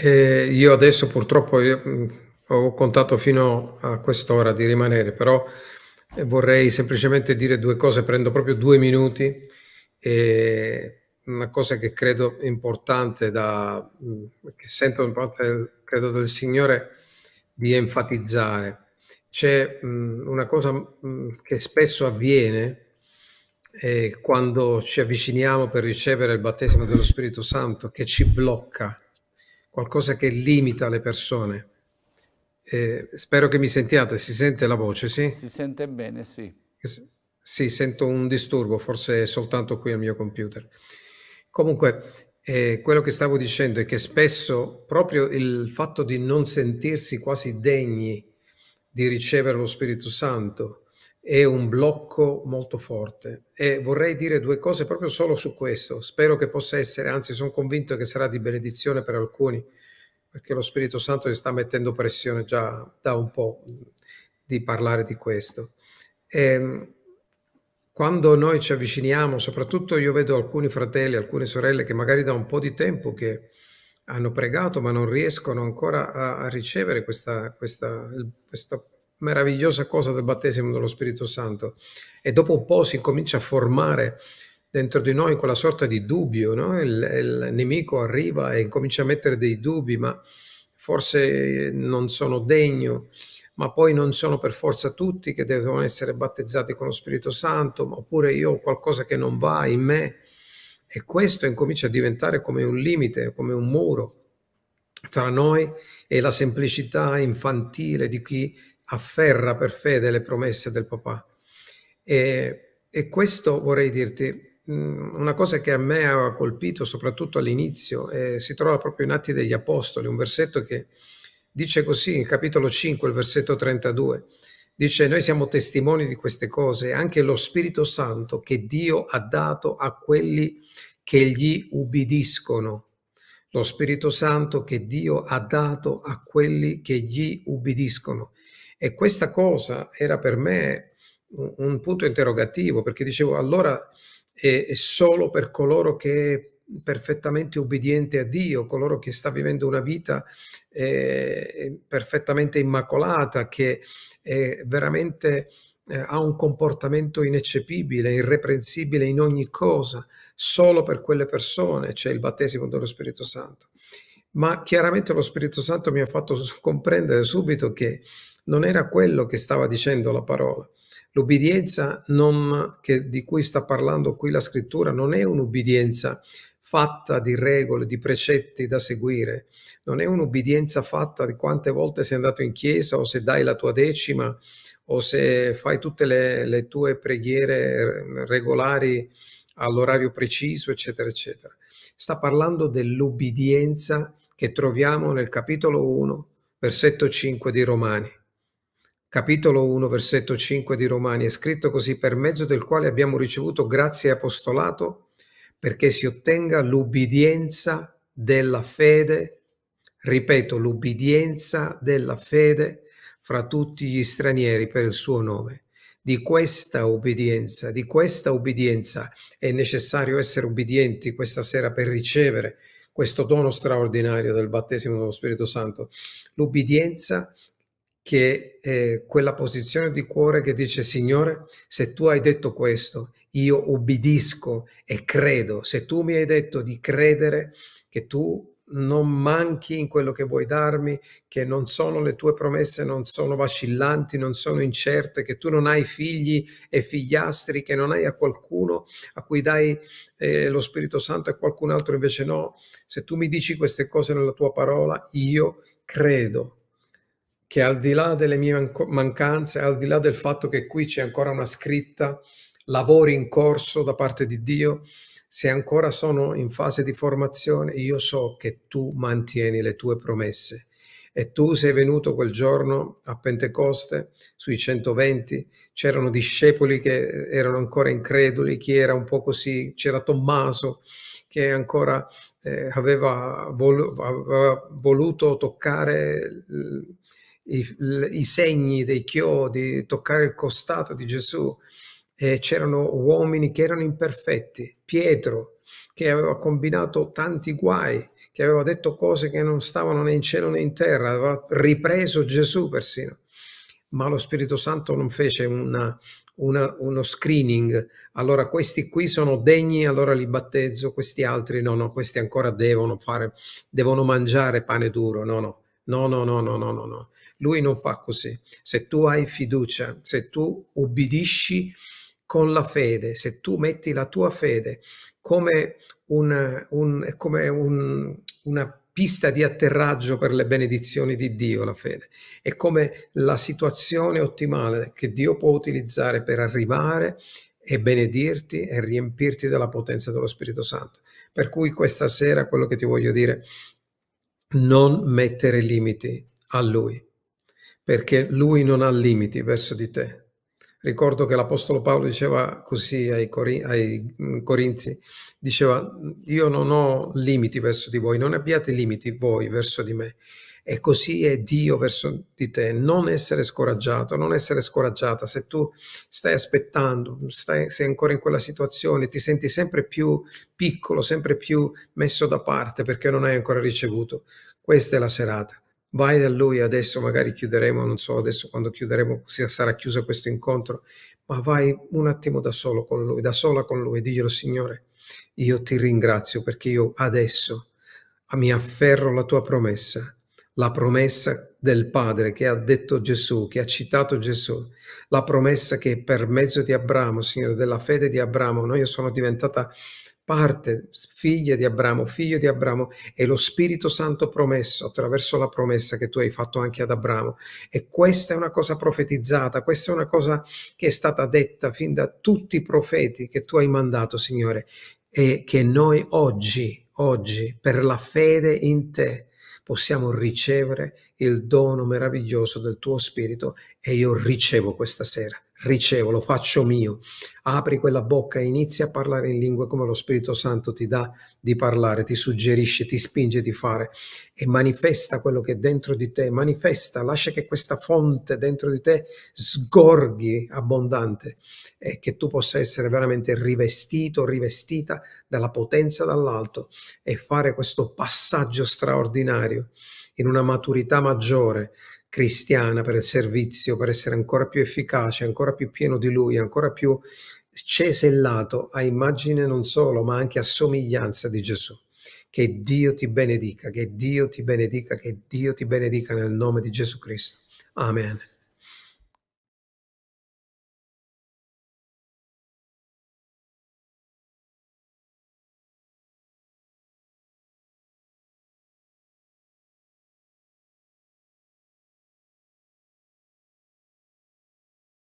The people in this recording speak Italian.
Eh, io adesso purtroppo io, mm, ho contato fino a quest'ora di rimanere, però eh, vorrei semplicemente dire due cose, prendo proprio due minuti. E una cosa che credo importante, da, mm, che sento importante, credo del Signore, di enfatizzare. C'è mh, mm, una cosa mh, che spesso avviene eh, quando ci avviciniamo per ricevere il battesimo dello Spirito Santo, che ci blocca qualcosa che limita le persone. Eh, spero che mi sentiate, si sente la voce, sì? Si sente bene, sì. Sì, sento un disturbo, forse soltanto qui al mio computer. Comunque, eh, quello che stavo dicendo è che spesso proprio il fatto di non sentirsi quasi degni di ricevere lo Spirito Santo, e un blocco molto forte. E vorrei dire due cose proprio solo su questo. Spero che possa essere, anzi sono convinto che sarà di benedizione per alcuni, perché lo Spirito Santo gli sta mettendo pressione già da un po' di parlare di questo. E, ehm, quando noi ci avviciniamo, soprattutto io vedo alcuni fratelli, alcune sorelle che magari da un po' di tempo che hanno pregato ma non riescono ancora a, a ricevere questa, questa, questa meravigliosa cosa del battesimo dello Spirito Santo e dopo un po' si comincia a formare dentro di noi quella sorta di dubbio, no? il, il, nemico arriva e comincia a mettere dei dubbi, ma forse non sono degno, ma poi non sono per forza tutti che devono essere battezzati con lo Spirito Santo, oppure io ho qualcosa che non va in me e questo incomincia a diventare come un limite, come un muro tra noi e la semplicità infantile di chi afferra per fede le promesse del papà. E, e questo vorrei dirti, mm, una cosa che a me ha colpito soprattutto all'inizio, eh, si trova proprio in Atti degli Apostoli, un versetto che dice così, in capitolo 5, il versetto 32, dice noi siamo testimoni di queste cose, anche lo Spirito Santo che Dio ha dato a quelli che gli ubbidiscono. Lo Spirito Santo che Dio ha dato a quelli che gli ubbidiscono. E questa cosa era per me un, un punto interrogativo, perché dicevo allora è, è solo per coloro che è perfettamente obbediente a Dio, coloro che sta vivendo una vita eh, perfettamente immacolata, che è veramente eh, ha un comportamento ineccepibile, irreprensibile in ogni cosa, solo per quelle persone c'è cioè il battesimo dello Spirito Santo. Ma chiaramente lo Spirito Santo mi ha fatto comprendere subito che non era quello che stava dicendo la parola. L'ubbidienza non, che, di cui sta parlando qui la scrittura non è un'ubbidienza fatta di regole, di precetti da seguire, non è un'ubbidienza fatta di quante volte sei andato in chiesa o se dai la tua decima o se fai tutte le, le tue preghiere regolari all'orario preciso, eccetera, eccetera. Sta parlando dell'ubbidienza che troviamo nel capitolo 1, versetto 5 di Romani capitolo 1, versetto 5 di Romani, è scritto così per mezzo del quale abbiamo ricevuto grazie e apostolato perché si ottenga l'ubbidienza della fede, ripeto, l'ubbidienza della fede fra tutti gli stranieri per il suo nome. Di questa ubbidienza, di questa ubbidienza è necessario essere ubbidienti questa sera per ricevere questo dono straordinario del battesimo dello Spirito Santo. L'ubbidienza che eh, quella posizione di cuore che dice Signore, se tu hai detto questo, io ubbidisco e credo, se tu mi hai detto di credere che tu non manchi in quello che vuoi darmi, che non sono le tue promesse, non sono vacillanti, non sono incerte, che tu non hai figli e figliastri, che non hai a qualcuno a cui dai eh, lo Spirito Santo e qualcun altro invece no. Se tu mi dici queste cose nella tua parola, io credo che al di là delle mie mancanze, al di là del fatto che qui c'è ancora una scritta, lavori in corso da parte di Dio, se ancora sono in fase di formazione, io so che tu mantieni le tue promesse. E tu sei venuto quel giorno a Pentecoste, sui 120, c'erano discepoli che erano ancora increduli, chi era un po' così, c'era Tommaso che ancora eh, aveva, vol aveva, voluto toccare i, i segni dei chiodi, toccare il costato di Gesù. Eh, c'erano uomini che erano imperfetti, Pietro che aveva combinato tanti guai, che aveva detto cose che non stavano né in cielo né in terra, aveva ripreso Gesù persino. Ma lo Spirito Santo non fece una, una, uno screening, allora questi qui sono degni, allora li battezzo, questi altri no, no, questi ancora devono fare, devono mangiare pane duro, no, no. No, no, no, no, no, no, no. Lui non fa così. Se tu hai fiducia, se tu ubbidisci con la fede, se tu metti la tua fede come, un, un, come un, una pista di atterraggio per le benedizioni di Dio, la fede, è come la situazione ottimale che Dio può utilizzare per arrivare e benedirti e riempirti della potenza dello Spirito Santo. Per cui questa sera quello che ti voglio dire non mettere limiti a lui, perché lui non ha limiti verso di te. Ricordo che l'Apostolo Paolo diceva così ai, Cori- ai mm, Corinzi, diceva io non ho limiti verso di voi, non abbiate limiti voi verso di me, e così è Dio verso di te. Non essere scoraggiato, non essere scoraggiata. Se tu stai aspettando, stai, sei ancora in quella situazione, ti senti sempre più piccolo, sempre più messo da parte perché non hai ancora ricevuto. Questa è la serata. Vai da lui adesso, magari chiuderemo, non so adesso quando chiuderemo sarà chiuso questo incontro, ma vai un attimo da solo con lui, da sola con lui, diglielo Signore, io ti ringrazio perché io adesso mi afferro alla tua promessa la promessa del Padre che ha detto Gesù, che ha citato Gesù, la promessa che per mezzo di Abramo, Signore, della fede di Abramo, noi sono diventata parte, figlia di Abramo, figlio di Abramo, e lo Spirito Santo promesso attraverso la promessa che tu hai fatto anche ad Abramo. E questa è una cosa profetizzata, questa è una cosa che è stata detta fin da tutti i profeti che tu hai mandato, Signore, e che noi oggi, oggi, per la fede in te, possiamo ricevere il dono meraviglioso del tuo Spirito e io ricevo questa sera ricevo, lo faccio mio. Apri quella bocca e inizi a parlare in lingue come lo Spirito Santo ti dà di parlare, ti suggerisce, ti spinge di fare e manifesta quello che è dentro di te, manifesta, lascia che questa fonte dentro di te sgorghi abbondante e che tu possa essere veramente rivestito, rivestita dalla potenza dall'alto e fare questo passaggio straordinario in una maturità maggiore cristiana per il servizio, per essere ancora più efficace, ancora più pieno di lui, ancora più cesellato a immagine non solo, ma anche a somiglianza di Gesù. Che Dio ti benedica, che Dio ti benedica, che Dio ti benedica nel nome di Gesù Cristo. Amen.